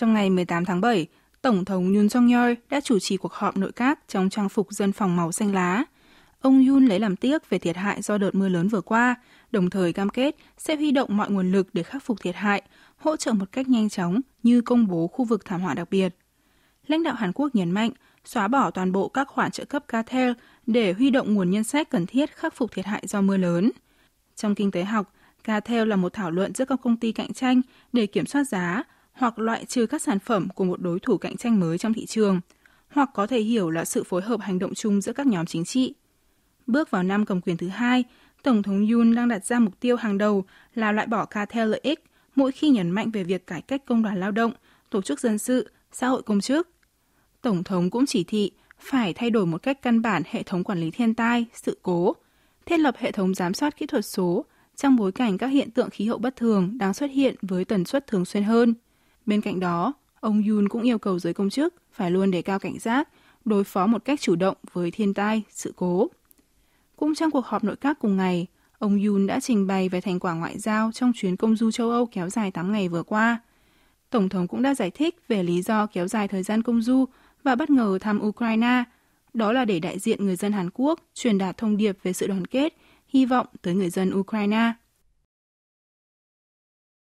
Trong ngày 18 tháng 7, Tổng thống Yoon song yeol đã chủ trì cuộc họp nội các trong trang phục dân phòng màu xanh lá. Ông Yoon lấy làm tiếc về thiệt hại do đợt mưa lớn vừa qua, đồng thời cam kết sẽ huy động mọi nguồn lực để khắc phục thiệt hại, hỗ trợ một cách nhanh chóng như công bố khu vực thảm họa đặc biệt. Lãnh đạo Hàn Quốc nhấn mạnh xóa bỏ toàn bộ các khoản trợ cấp cartel để huy động nguồn nhân sách cần thiết khắc phục thiệt hại do mưa lớn. Trong kinh tế học, cartel là một thảo luận giữa các công ty cạnh tranh để kiểm soát giá, hoặc loại trừ các sản phẩm của một đối thủ cạnh tranh mới trong thị trường, hoặc có thể hiểu là sự phối hợp hành động chung giữa các nhóm chính trị. Bước vào năm cầm quyền thứ hai, Tổng thống Yoon đang đặt ra mục tiêu hàng đầu là loại bỏ cartel lợi ích mỗi khi nhấn mạnh về việc cải cách công đoàn lao động, tổ chức dân sự, xã hội công chức. Tổng thống cũng chỉ thị phải thay đổi một cách căn bản hệ thống quản lý thiên tai, sự cố, thiết lập hệ thống giám sát kỹ thuật số trong bối cảnh các hiện tượng khí hậu bất thường đang xuất hiện với tần suất thường xuyên hơn – Bên cạnh đó, ông Yun cũng yêu cầu giới công chức phải luôn đề cao cảnh giác, đối phó một cách chủ động với thiên tai, sự cố. Cũng trong cuộc họp nội các cùng ngày, ông Yun đã trình bày về thành quả ngoại giao trong chuyến công du châu Âu kéo dài 8 ngày vừa qua. Tổng thống cũng đã giải thích về lý do kéo dài thời gian công du và bất ngờ thăm Ukraine, đó là để đại diện người dân Hàn Quốc truyền đạt thông điệp về sự đoàn kết, hy vọng tới người dân Ukraine.